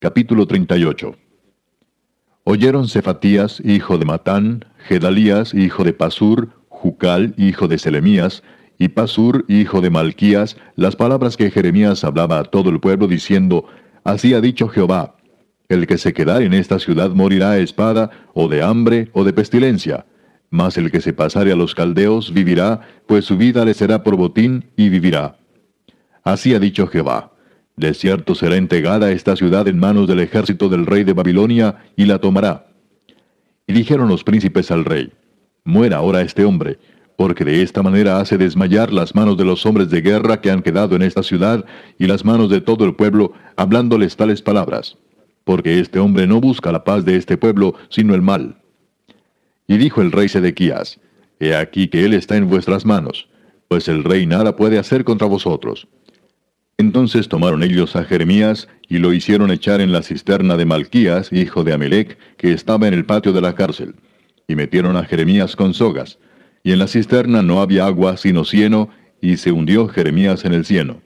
Capítulo 38 Oyeron Cefatías, hijo de Matán, Gedalías, hijo de Pasur, Jucal, hijo de Selemías, y Pasur, hijo de Malquías, las palabras que Jeremías hablaba a todo el pueblo, diciendo, Así ha dicho Jehová, el que se quedare en esta ciudad morirá a espada, o de hambre, o de pestilencia. Mas el que se pasare a los caldeos vivirá, pues su vida le será por botín, y vivirá. Así ha dicho Jehová. De cierto será entregada esta ciudad en manos del ejército del rey de Babilonia, y la tomará. Y dijeron los príncipes al rey, Muera ahora este hombre, porque de esta manera hace desmayar las manos de los hombres de guerra que han quedado en esta ciudad y las manos de todo el pueblo, hablándoles tales palabras, porque este hombre no busca la paz de este pueblo, sino el mal. Y dijo el rey Sedequías, He aquí que él está en vuestras manos, pues el rey nada puede hacer contra vosotros, entonces tomaron ellos a Jeremías y lo hicieron echar en la cisterna de Malquías, hijo de Amelec, que estaba en el patio de la cárcel. Y metieron a Jeremías con sogas. Y en la cisterna no había agua sino cieno, y se hundió Jeremías en el cieno.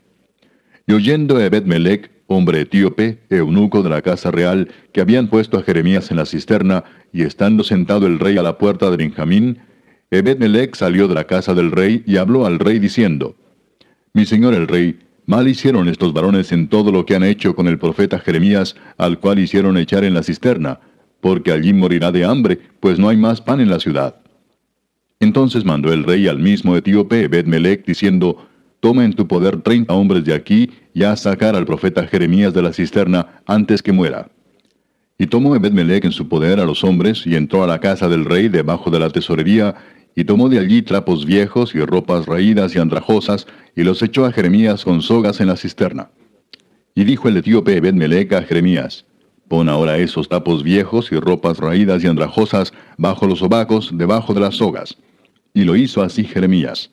Y oyendo Ebed Melec, hombre etíope, eunuco de la casa real, que habían puesto a Jeremías en la cisterna, y estando sentado el rey a la puerta de Benjamín, Ebed Melec salió de la casa del rey y habló al rey diciendo, Mi señor el rey, Mal hicieron estos varones en todo lo que han hecho con el profeta Jeremías, al cual hicieron echar en la cisterna, porque allí morirá de hambre, pues no hay más pan en la ciudad. Entonces mandó el rey al mismo etíope ebed diciendo, Toma en tu poder treinta hombres de aquí, y haz sacar al profeta Jeremías de la cisterna antes que muera. Y tomó ebed en su poder a los hombres, y entró a la casa del rey debajo de la tesorería, y tomó de allí trapos viejos y ropas raídas y andrajosas, y los echó a Jeremías con sogas en la cisterna. Y dijo el etíope ebed meleca a Jeremías, Pon ahora esos trapos viejos y ropas raídas y andrajosas bajo los sobacos, debajo de las sogas. Y lo hizo así Jeremías.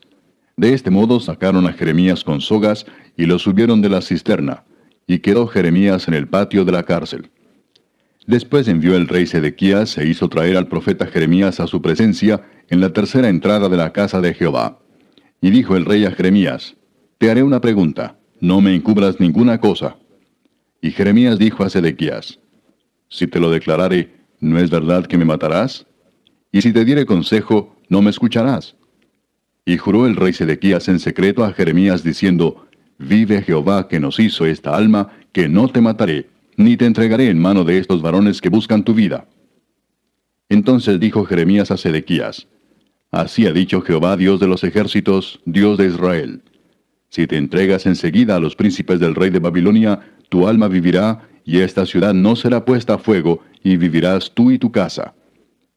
De este modo sacaron a Jeremías con sogas y lo subieron de la cisterna, y quedó Jeremías en el patio de la cárcel. Después envió el rey Sedequías e hizo traer al profeta Jeremías a su presencia en la tercera entrada de la casa de Jehová. Y dijo el rey a Jeremías, Te haré una pregunta, no me encubras ninguna cosa. Y Jeremías dijo a Sedequías, Si te lo declarare, ¿no es verdad que me matarás? Y si te diere consejo, no me escucharás. Y juró el rey Sedequías en secreto a Jeremías diciendo, Vive Jehová que nos hizo esta alma, que no te mataré ni te entregaré en mano de estos varones que buscan tu vida. Entonces dijo Jeremías a Sedequías, Así ha dicho Jehová, Dios de los ejércitos, Dios de Israel. Si te entregas enseguida a los príncipes del rey de Babilonia, tu alma vivirá, y esta ciudad no será puesta a fuego, y vivirás tú y tu casa.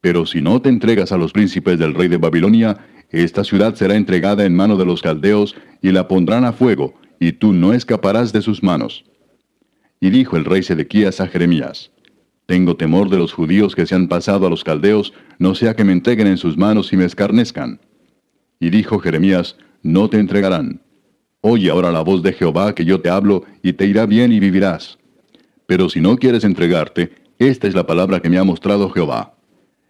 Pero si no te entregas a los príncipes del rey de Babilonia, esta ciudad será entregada en mano de los caldeos, y la pondrán a fuego, y tú no escaparás de sus manos. Y dijo el rey Sedequías a Jeremías, Tengo temor de los judíos que se han pasado a los caldeos, no sea que me entreguen en sus manos y me escarnezcan. Y dijo Jeremías, No te entregarán. Oye ahora la voz de Jehová que yo te hablo, y te irá bien y vivirás. Pero si no quieres entregarte, esta es la palabra que me ha mostrado Jehová.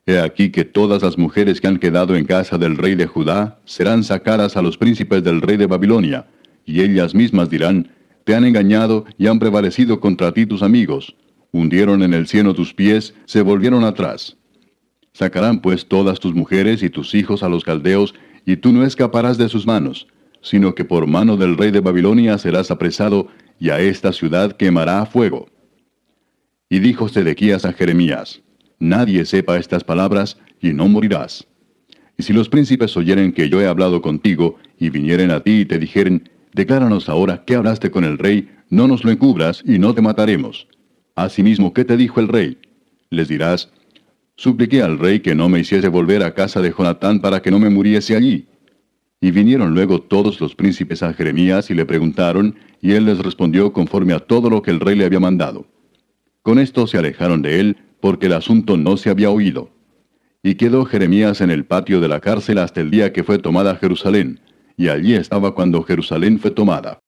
He aquí que todas las mujeres que han quedado en casa del rey de Judá serán sacadas a los príncipes del rey de Babilonia, y ellas mismas dirán, te han engañado y han prevalecido contra ti tus amigos. Hundieron en el cieno tus pies, se volvieron atrás. Sacarán pues todas tus mujeres y tus hijos a los caldeos, y tú no escaparás de sus manos, sino que por mano del rey de Babilonia serás apresado, y a esta ciudad quemará a fuego. Y dijo Sedequías a Jeremías, Nadie sepa estas palabras, y no morirás. Y si los príncipes oyeren que yo he hablado contigo, y vinieren a ti y te dijeren, Decláranos ahora qué hablaste con el rey, no nos lo encubras y no te mataremos. Asimismo, ¿qué te dijo el rey? Les dirás, Supliqué al rey que no me hiciese volver a casa de Jonatán para que no me muriese allí. Y vinieron luego todos los príncipes a Jeremías y le preguntaron, y él les respondió conforme a todo lo que el rey le había mandado. Con esto se alejaron de él, porque el asunto no se había oído. Y quedó Jeremías en el patio de la cárcel hasta el día que fue tomada Jerusalén, y allí estaba cuando Jerusalén fue tomada.